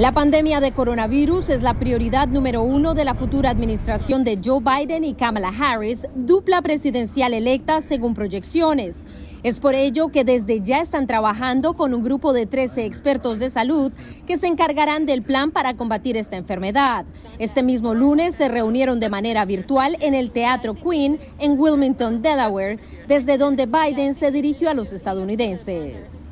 La pandemia de coronavirus es la prioridad número uno de la futura administración de Joe Biden y Kamala Harris, dupla presidencial electa según proyecciones. Es por ello que desde ya están trabajando con un grupo de 13 expertos de salud que se encargarán del plan para combatir esta enfermedad. Este mismo lunes se reunieron de manera virtual en el Teatro Queen en Wilmington, Delaware, desde donde Biden se dirigió a los estadounidenses.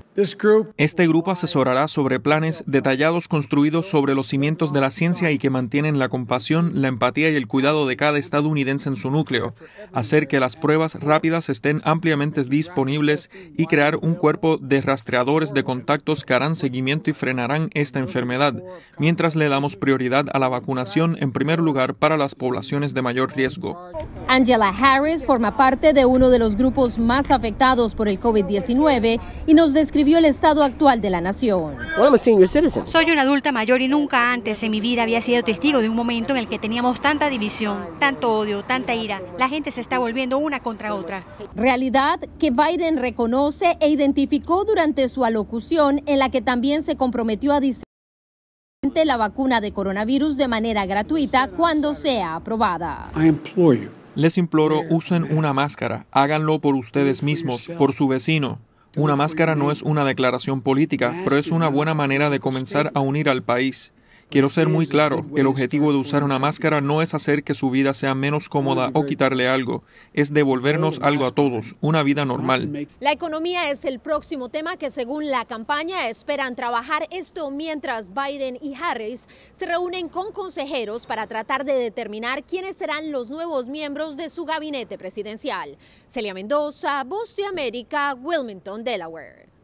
Este grupo asesorará sobre planes detallados construidos sobre los cimientos de la ciencia y que mantienen la compasión, la empatía y el cuidado de cada estadounidense en su núcleo, hacer que las pruebas rápidas estén ampliamente disponibles y crear un cuerpo de rastreadores de contactos que harán seguimiento y frenarán esta enfermedad, mientras le damos prioridad a la vacunación en primer lugar para las poblaciones de mayor riesgo. Angela Harris forma parte de uno de los grupos más afectados por el COVID-19 y nos describe el estado actual de la nación. Soy una adulta mayor y nunca antes en mi vida había sido testigo de un momento en el que teníamos tanta división, tanto odio, tanta ira. La gente se está volviendo una contra otra. Realidad que Biden reconoce e identificó durante su alocución en la que también se comprometió a distribuir la vacuna de coronavirus de manera gratuita cuando sea aprobada. Les imploro, usen una máscara, háganlo por ustedes mismos, por su vecino, una máscara no es una declaración política, pero es una buena manera de comenzar a unir al país. Quiero ser muy claro, el objetivo de usar una máscara no es hacer que su vida sea menos cómoda o quitarle algo, es devolvernos algo a todos, una vida normal. La economía es el próximo tema que según la campaña esperan trabajar esto mientras Biden y Harris se reúnen con consejeros para tratar de determinar quiénes serán los nuevos miembros de su gabinete presidencial. Celia Mendoza, Voz de América, Wilmington, Delaware.